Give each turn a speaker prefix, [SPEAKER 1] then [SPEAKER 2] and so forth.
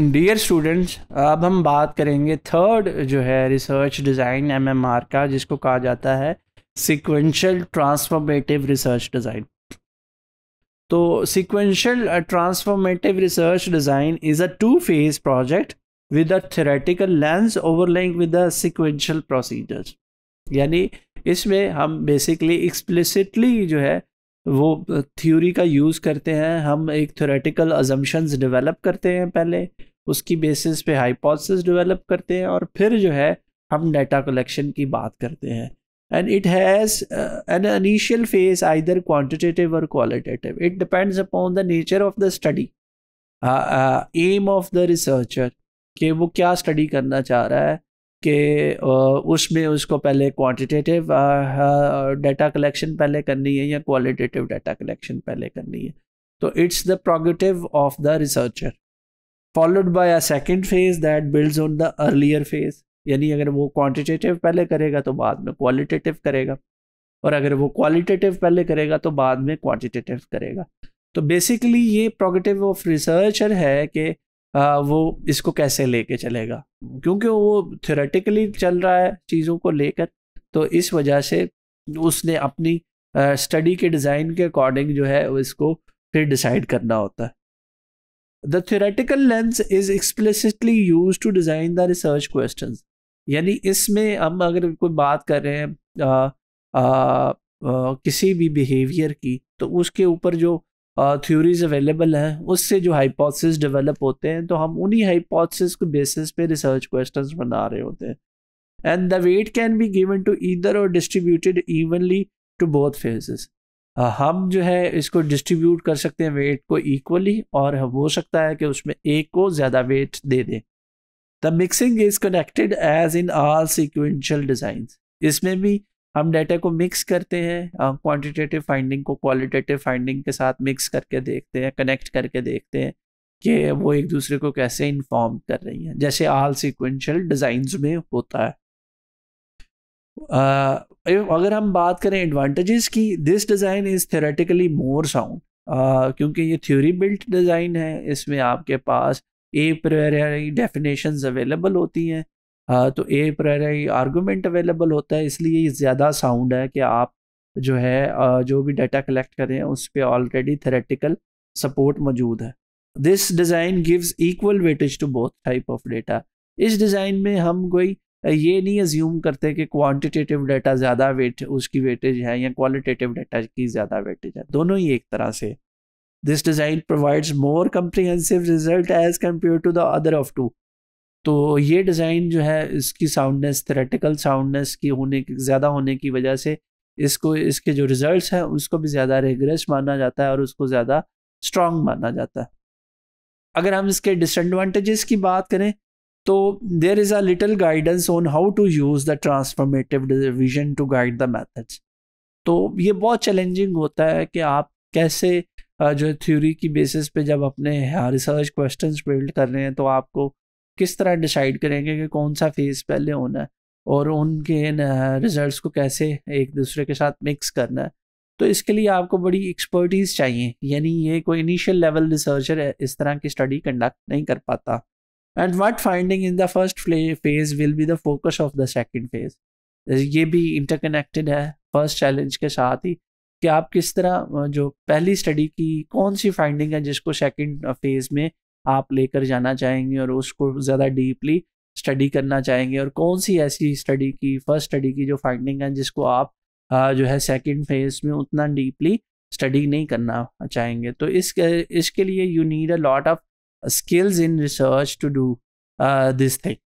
[SPEAKER 1] dear students अब हम बात करेंगे थर्ड जो है रिसर्च डिज़ाइन एम का जिसको कहा जाता है सिक्वेंशल ट्रांसफॉर्मेटिव रिसर्च डिज़ाइन तो sequential transformative research design is a two phase project with a theoretical lens ओवरलिंक विद अ सिक्वेंशल प्रोसीजर्स यानी इसमें हम बेसिकली एक्सप्लिसिटली जो है वो थ्योरी का यूज़ करते हैं हम एक थ्योरेटिकल अजम्पन्स डेवलप करते हैं पहले उसकी बेसिस पे हाइपोथेसिस डेवलप करते हैं और फिर जो है हम डाटा कलेक्शन की बात करते हैं and it has an initial phase either quantitative or qualitative it depends upon the nature of the study aim of the researcher कि वो क्या स्टडी करना चाह रहा है कि उसमें उसको पहले क्वांटिटेटिव डाटा कलेक्शन पहले करनी है या क्वालिटेटिव डाटा कलेक्शन पहले करनी है तो it's the prerogative of the researcher followed by a second phase that builds on the earlier phase यानी अगर वो क्वांटिटेटिव पहले करेगा तो बाद में क्वालिटेटिव करेगा और अगर वो क्वालिटेटिव पहले करेगा तो बाद में क्वांटिटेटिव करेगा तो बेसिकली ये प्रोगेटिव ऑफ रिसर्चर है कि वो इसको कैसे लेके चलेगा क्योंकि वो थियोरेटिकली चल रहा है चीज़ों को लेकर तो इस वजह से उसने अपनी स्टडी के डिज़ाइन के अकॉर्डिंग जो है इसको फिर डिसाइड करना होता है the theoretical lens is explicitly use to design the research question यानी इसमें हम अगर कोई बात कर रहे हैं आ, आ, आ, किसी भी बिहेवियर की तो उसके ऊपर जो थ्योरीज अवेलेबल हैं उससे जो हाइपोथेसिस डेवलप होते हैं तो हम उन्हीं हाइपोथेसिस के बेसिस पे रिसर्च क्वेश्चंस बना रहे होते हैं and the weight can be given to either or distributed evenly to both phases हम जो है इसको डिस्ट्रीब्यूट कर सकते हैं वेट को इक्वली और हो सकता है कि उसमें एक को ज़्यादा वेट दे दें the mixing is connected as in all sequential design इसमें भी हम डेटा को मिक्स करते हैं क्वांटिटेटिव फाइंडिंग को क्वालिटेटिव फाइंडिंग के साथ मिक्स करके देखते हैं कनेक्ट करके देखते हैं कि वो एक दूसरे को कैसे इन्फॉर्म कर रही हैं जैसे आल सिक्वेंशल डिज़ाइन में होता है uh, अगर हम बात करें एडवांटेजेस की this design is theoretically more sound क्योंकि ये थ्योरी बिल्ट डिज़ाइन है इसमें आपके पास ए प्रेफिनेशन अवेलेबल होती हैं तो ए प्रायरी आर्गूमेंट अवेलेबल होता है इसलिए ये ज़्यादा साउंड है कि आप जो है जो भी डाटा कलेक्ट करें उस पर ऑलरेडी थेरेटिकल सपोर्ट मौजूद है this design gives equal weightage to both type of data इस डिज़ाइन में हम कोई ये नहीं एज्यूम करते कि क्वांटिटेटिव डाटा ज़्यादा वेट उसकी वेटेज है या क्वालिटेटिव डाटा की ज़्यादा वेटेज है दोनों ही एक तरह से this design provides more comprehensive result as compare to the other of two तो ये डिज़ाइन जो है इसकी साउंडनेस थ्रेटिकल साउंडनेस की होने ज़्यादा होने की वजह से इसको इसके जो रिज़ल्ट हैं उसको भी ज़्यादा रेग्रेस माना जाता है और उसको ज़्यादा स्ट्रांग माना जाता है अगर हम इसके डिसएडवांटेजेस की बात करें तो there is a little guidance on how to use the transformative vision to guide the methods तो ये बहुत चैलेंजिंग होता है कि आप कैसे जो है थ्योरी की बेसिस पे जब अपने रिसर्च क्वेश्चंस बिल्ड कर रहे हैं तो आपको किस तरह डिसाइड करेंगे कि कौन सा फेज़ पहले होना है और उनके रिजल्ट्स को कैसे एक दूसरे के साथ मिक्स करना है तो इसके लिए आपको बड़ी एक्सपर्टीज़ चाहिए यानी ये कोई इनिशियल लेवल रिसर्चर इस तरह की स्टडी कंडक्ट नहीं कर पाता and what finding in the first phase will be the focus of the second phase ये भी इंटरकनेक्टेड है फर्स्ट चैलेंज के साथ ही कि आप किस तरह जो पहली स्टडी की कौन सी फाइंडिंग है जिसको सेकंड फेज़ में आप लेकर जाना चाहेंगे और उसको ज़्यादा डीपली स्टडी करना चाहेंगे और कौन सी ऐसी स्टडी की फर्स्ट स्टडी की जो फाइंडिंग है जिसको आप जो है सेकंड फेज में उतना डीपली स्टडी नहीं करना चाहेंगे तो इस इसके लिए you need a lot of skills in research to do this thing